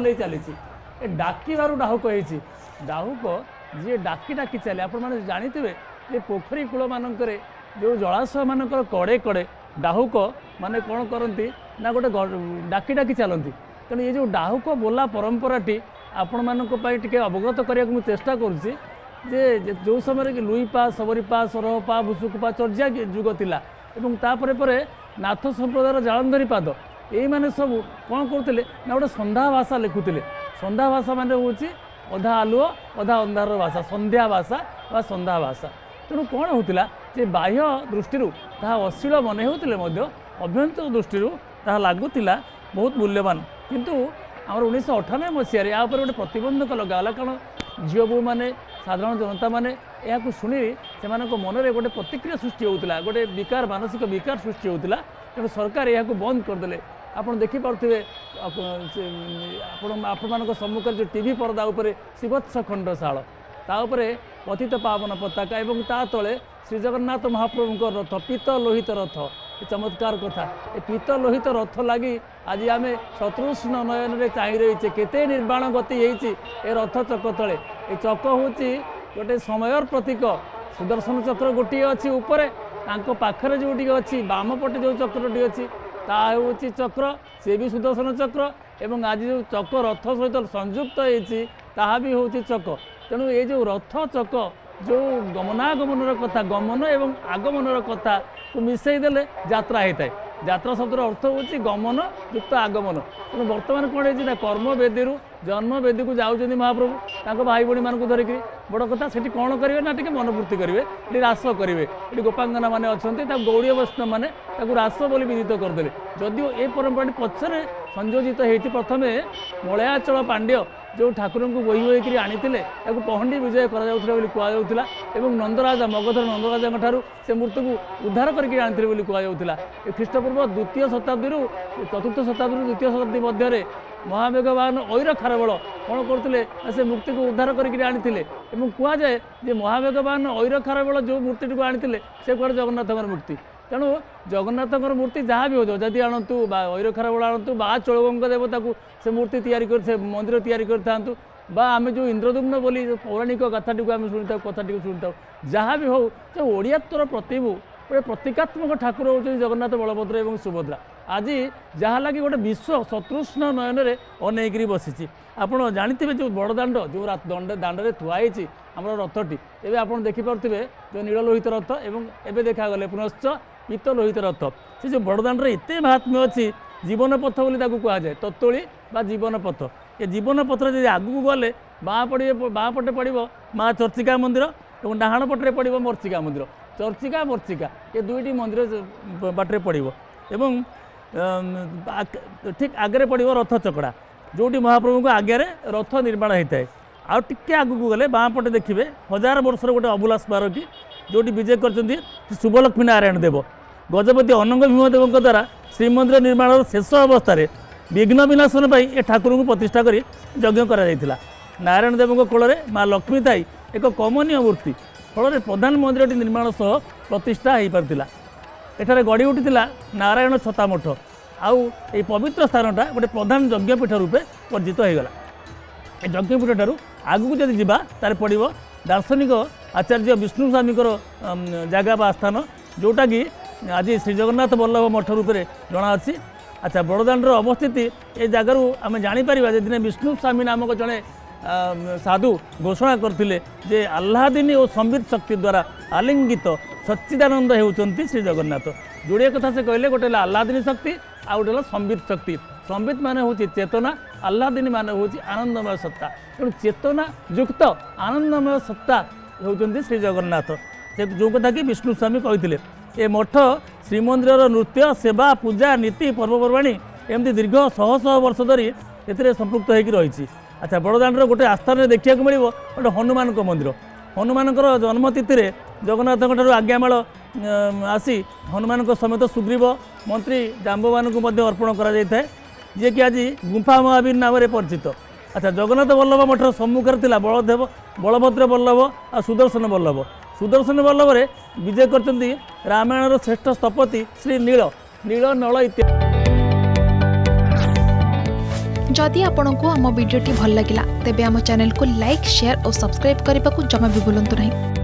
ନେଇ ଚାଲିଛି ଏ ଡାକିବାରୁ ଡାହୁକ ହେଇଛି ଡାହୁକ ଯିଏ ଡାକି ଡାକି ଚାଲେ ଆପଣମାନେ ଜାଣିଥିବେ ଯେ ପୋଖରୀ କୂଳମାନଙ୍କରେ ଯେଉଁ ଜଳାଶୟମାନଙ୍କର କଡ଼େ କଡ଼େ ଡାହୁକ ମାନେ କ'ଣ କରନ୍ତି ନା ଗୋଟେ ଡାକି ଡାକି ଚାଲନ୍ତି ତେଣୁ ଏ ଯେଉଁ ଡାହୁକ ବୋଲା ପରମ୍ପରାଟି ଆପଣମାନଙ୍କ ପାଇଁ ଟିକିଏ ଅବଗତ କରିବାକୁ ମୁଁ ଚେଷ୍ଟା କରୁଛି ଯେ ଯେଉଁ ସମୟରେ କି ଲୁଇପା ସବରିପା ସରହପା ଭୁସୁକୁପା ଚର୍ଯ୍ୟା ଯୁଗ ଥିଲା ଏବଂ ତାପରେ ପରେ ନାଥ ସମ୍ପ୍ରଦାୟର ଜାଳନ୍ଧରୀ ପାଦ सब सबु कि गो सन्ध्या भाषा लेखुले सन्ध्या भाषा मधा आलु अधा अधा अंधार भाषा सन्ध्या भाषा बा सन्ध्या भाषा तर कला बाह्य दृष्टिहरू ता अशील मनहे अभ्यन्तर दृष्टिहरू ता लाग बहुत मूल्यवान कि उन्नाइस अठानब्बे मसहारे यहाँ गएर प्रतीन्धक लगाला कारण झिउ बो मे साधारण जनता म यहाँ मन मनले गोटे प्रतिक्रिया सृष्टि हेला गोटे विकार मानसिक विकार सृष्टि हुँदा सरकार यहाँ बन्द गरिदेले ଆପଣ ଦେଖିପାରୁଥିବେ ଆପଣ ଆପଣମାନଙ୍କ ସମ୍ମୁଖରେ ଯେଉଁ ଟିଭି ପରଦା ଉପରେ ଶ୍ରୀବତ୍ସ ଖଣ୍ଡଶାଳ ତା ଉପରେ ପତିତ ପାବନ ପତାକା ଏବଂ ତା ତଳେ ଶ୍ରୀଜଗନ୍ନାଥ ମହାପ୍ରଭୁଙ୍କ ରଥ ପିତ ଲୋହିତ ରଥ ଏ ଚମତ୍କାର କଥା ଏ ପିତ ଲୋହିତ ରଥ ଲାଗି ଆଜି ଆମେ ଶତ୍ରୁଷ୍ଣ ନୟନରେ ଚାହିଁ ରହିଛେ କେତେ ନିର୍ମାଣ ଗତି ହେଇଛି ଏ ରଥ ଚକ ତଳେ ଏ ଚକ ହେଉଛି ଗୋଟେ ସମୟର ପ୍ରତୀକ ସୁଦର୍ଶନ ଚକ୍ର ଗୋଟିଏ ଅଛି ଉପରେ ତାଙ୍କ ପାଖରେ ଯେଉଁଟିକି ଅଛି ବାମପଟେ ଯେଉଁ ଚକ୍ରଟି ଅଛି ତାହା ହେଉଛି ଚକ୍ର ସେ ବି ସୁଦର୍ଶନ ଚକ୍ର ଏବଂ ଆଜି ଯେଉଁ ଚକ ରଥ ସହିତ ସଂଯୁକ୍ତ ହେଇଛି ତାହା ବି ହେଉଛି ଚକ ତେଣୁ ଏ ଯେଉଁ ରଥ ଚକ ଯେଉଁ ଗମନାଗମନର କଥା ଗମନ ଏବଂ ଆଗମନର କଥାକୁ ମିଶାଇ ଦେଲେ ଯାତ୍ରା ହେଇଥାଏ ଯାତ୍ରା ଶବ୍ଦର ଅର୍ଥ ହେଉଛି ଗମନ ଯୁକ୍ତ ଆଗମନ ତେଣୁ ବର୍ତ୍ତମାନ କ'ଣ ହେଇଛି ନା କର୍ମବେଦୀରୁ ଜନ୍ମବେଦୀକୁ ଯାଉଛନ୍ତି ମହାପ୍ରଭୁ ତାଙ୍କ ଭାଇ ଭଉଣୀମାନଙ୍କୁ ଧରିକିରି ବଡ଼ କଥା ସେଠି କ'ଣ କରିବେ ନା ଟିକିଏ ମନୋବୃତ୍ତି କରିବେ ଏଠି ରାସ କରିବେ ଏଠି ଗୋପାଙ୍ଗନା ମାନେ ଅଛନ୍ତି ତାକୁ ଗୌଡ଼ୀୟ ବୈଷ୍ଣବମାନେ ତାକୁ ରାସ ବୋଲି ବିଦିତ କରିଦେଲେ ଯଦିଓ ଏ ପରମ୍ପରାଟି ପଛରେ ସଂଯୋଜିତ ହେଇଛି ପ୍ରଥମେ ମଳୟାଚଳ ପାଣ୍ଡ୍ୟ ଯେଉଁ ଠାକୁରଙ୍କୁ ବୋହି ବୋହିକରି ଆଣିଥିଲେ ତାକୁ ପହଣ୍ଡି ବିଜୟ କରାଯାଉଥିଲା ବୋଲି କୁହାଯାଉଥିଲା ଏବଂ ନନ୍ଦରାଜା ମଗଧର ନନ୍ଦରାଜାଙ୍କ ଠାରୁ ସେ ମୂର୍ତ୍ତିକୁ ଉଦ୍ଧାର କରିକି ଆଣିଥିଲେ ବୋଲି କୁହାଯାଉଥିଲା ଏ ଖ୍ରୀଷ୍ଟପୂର୍ବ ଦ୍ୱିତୀୟ ଶତାବ୍ଦୀରୁ ଚତୁର୍ଥ ଶତାବ୍ଦୀରୁ ଦ୍ୱିତୀୟ ଶତାବ୍ଦୀ ମଧ୍ୟରେ ମହାମେଘବାହନ ଐର ଖାରବଳ କ'ଣ କରୁଥିଲେ ନା ସେ ମୂର୍ତ୍ତିକୁ ଉଦ୍ଧାର କରିକି ଆଣିଥିଲେ ଏବଂ କୁହାଯାଏ ଯେ ମହାମେଘବାହନ ଐର ଖାରବଳ ଯେଉଁ ମୂର୍ତ୍ତିଟିକୁ ଆଣିଥିଲେ ସେ କୁଆଡ଼େ ଜଗନ୍ନାଥଙ୍କର ମୂର୍ତ୍ତି ତେଣୁ ଜଗନ୍ନାଥଙ୍କର ମୂର୍ତ୍ତି ଯାହା ବି ହେଉଥିବ ଯଦି ଆଣନ୍ତୁ ବା ଐରଖରାବଳ ଆଣନ୍ତୁ ବା ଚୋଳବଙ୍କ ଦେବତାକୁ ସେ ମୂର୍ତ୍ତି ତିଆରି କରି ସେ ମନ୍ଦିର ତିଆରି କରିଥାନ୍ତୁ বা আমি যে ইন্দ্রদুম্ন বলি পৌরাণিক কথাটিকে আমি শুনে থাকি কথাটিকে শুনে থাকি যাহা বি হোক যে ওড়িয়াত্বর প্রতিভু গোটে প্রতীকাত্মক ঠাকুর হচ্ছেন জগন্নাথ বলভদ্র এবং সুভদ্রা আজি যা লাগি গোটে বিশ্ব শত্রুষ্ণ নয়নরে অনেকরি বসিছি আপনার জাঁথিবে যে বড় দাণ্ড যে দণ্ড দাণ্ডরে থুয়াইছি আমার রথটি এবে আপনার দেখিপারে যে নীল লোহিত রথ এবং এবে দেখাগলে পুনশ্চ ପିତ ଲୋହିତ ରଥ ସେ ଯେଉଁ ବଡ଼ଦାଣ୍ଡରେ ଏତେ ମହାତ୍ମ୍ୟ ଅଛି ଜୀବନ ପଥ ବୋଲି ତାକୁ କୁହାଯାଏ ତତୁଳି ବା ଜୀବନ ପଥ ଏ ଜୀବନ ପଥରେ ଯଦି ଆଗକୁ ଗଲେ ବାଁ ପଡ଼ିବ ବାଁ ପଟେ ପଡ଼ିବ ମାଆ ଚର୍ଚ୍ଚିକା ମନ୍ଦିର ଏବଂ ଡାହାଣ ପଟରେ ପଡ଼ିବ ମର୍ଚିକା ମନ୍ଦିର ଚର୍ଚ୍ଚିକା ମର୍ଚିକା ଏ ଦୁଇଟି ମନ୍ଦିର ବାଟରେ ପଡ଼ିବ ଏବଂ ଠିକ୍ ଆଗରେ ପଡ଼ିବ ରଥ ଚକଡ଼ା ଯେଉଁଠି ମହାପ୍ରଭୁଙ୍କ ଆଗରେ ରଥ ନିର୍ମାଣ ହୋଇଥାଏ ଆଉ ଟିକେ ଆଗକୁ ଗଲେ ବାଁ ପଟେ ଦେଖିବେ ହଜାର ବର୍ଷର ଗୋଟେ ଅବୁଲା ସ୍ମାରକୀ ଯେଉଁଠି ବିଜେ କରିଛନ୍ତି ଶୁଭଲକ୍ଷ୍ମୀ ନାରାୟଣ ଦେବ ଗଜପତି ଅନଙ୍ଗ ଭୀମଦେବଙ୍କ ଦ୍ୱାରା ଶ୍ରୀମନ୍ଦିର ନିର୍ମାଣର ଶେଷ ଅବସ୍ଥାରେ ବିଘ୍ନ ବିନାଶନ ପାଇଁ ଏ ଠାକୁରଙ୍କୁ ପ୍ରତିଷ୍ଠା କରି ଯଜ୍ଞ କରାଯାଇଥିଲା ନାରାୟଣ ଦେବଙ୍କ କୋଳରେ ମା ଲକ୍ଷ୍ମୀ ଥାଇ ଏକ କମନୀୟ ମୂର୍ତ୍ତି ଫଳରେ ପ୍ରଧାନମନ୍ତ୍ରୀଟି ନିର୍ମାଣ ସହ ପ୍ରତିଷ୍ଠା ହୋଇପାରିଥିଲା ଏଠାରେ ଗଢ଼ି ଉଠିଥିଲା ନାରାୟଣ ଛତାମଠ ଆଉ ଏହି ପବିତ୍ର ସ୍ଥାନଟା ଗୋଟେ ପ୍ରଧାନ ଯଜ୍ଞପୀଠ ରୂପେ ପରିଚିତ ହୋଇଗଲା ଏ ଯଜ୍ଞପୀଠ ଠାରୁ ଆଗକୁ ଯଦି ଯିବା ତାହେଲେ ପଡ଼ିବ ଦାର୍ଶନିକ ଆଚାର୍ଯ୍ୟ ବିଷ୍ଣୁ ସ୍ୱାମୀଙ୍କର ଜାଗା ବା ସ୍ଥାନ ଯେଉଁଟାକି ଆଜି ଶ୍ରୀଜଗନ୍ନାଥ ବଲ୍ଲଭ ମଠ ରୂପରେ ଜଣାଅଛି ଆଚ୍ଛା ବଡ଼ଦାଣ୍ଡର ଅବସ୍ଥିତି ଏ ଜାଗାରୁ ଆମେ ଜାଣିପାରିବା ଯେ ଦିନେ ବିଷ୍ଣୁ ସ୍ୱାମୀ ନାମକ ଜଣେ ସାଧୁ ଘୋଷଣା କରିଥିଲେ ଯେ ଆହ୍ଲାଦିନୀ ଓ ସମ୍ବିତ ଶକ୍ତି ଦ୍ୱାରା ଆଲିଙ୍ଗିତ ସଚ୍ଚିଦାନନ୍ଦ ହେଉଛନ୍ତି ଶ୍ରୀ ଜଗନ୍ନାଥ ଯୋଡ଼ିଏ କଥା ସେ କହିଲେ ଗୋଟେ ହେଲା ଆହ୍ଲାଦିନୀ ଶକ୍ତି ଆଉ ଗୋଟେ ହେଲା ସମ୍ବିତ ଶକ୍ତି ସମ୍ବିତ ମାନେ ହେଉଛି ଚେତନା ଆହ୍ଲାଦିନୀ ମାନେ ହେଉଛି ଆନନ୍ଦମୟ ସତ୍ତା ତେଣୁ ଚେତନା ଯୁକ୍ତ ଆନନ୍ଦମୟ ସତ୍ତା ହେଉଛନ୍ତି ଶ୍ରୀ ଜଗନ୍ନାଥ ସେ ଯେଉଁ କଥା କି ବିଷ୍ଣୁ ସ୍ୱାମୀ କହିଥିଲେ ଏ ମଠ ଶ୍ରୀମନ୍ଦିରର ନୃତ୍ୟ ସେବା ପୂଜା ନୀତି ପର୍ବପର୍ବାଣୀ ଏମିତି ଦୀର୍ଘ ଶହ ଶହ ବର୍ଷ ଧରି ଏଥିରେ ସମ୍ପୃକ୍ତ ହୋଇକି ରହିଛି ଆଚ୍ଛା ବଡ଼ଦାଣ୍ଡର ଗୋଟେ ଆସ୍ଥାନରେ ଦେଖିବାକୁ ମିଳିବ ଗୋଟେ ହନୁମାନଙ୍କ ମନ୍ଦିର ହନୁମାନଙ୍କର ଜନ୍ମ ତିଥିରେ ଜଗନ୍ନାଥଙ୍କ ଠାରୁ ଆଜ୍ଞାମାଳ ଆସି ହନୁମାନଙ୍କ ସମେତ ସୁଗ୍ରୀବ ମନ୍ତ୍ରୀ ଜାମ୍ବମାନଙ୍କୁ ମଧ୍ୟ ଅର୍ପଣ କରାଯାଇଥାଏ ଯିଏକି ଆଜି ଗୁମ୍ଫା ମହାବୀର ନାମରେ ପରିଚିତ আচ্ছা জগন্নাথ বল্লভ মঠর সম্মুখে লা বলদেব বলভদ্র বল্লভ আর সুদর্শন বল্লভ সুদর্শন বল্লভরে বিজয় করছেন রামায়ণর শ্রেষ্ঠ স্থপতি শ্রী নীল নীল নল ইত্যাদি যদি আপনার আম ভিডিওটি ভাল লাগিলা তেবে আম চ্যানেলকে লাইক সেয়ার ও সবসক্রাইব করা জমা বি ভুলতু না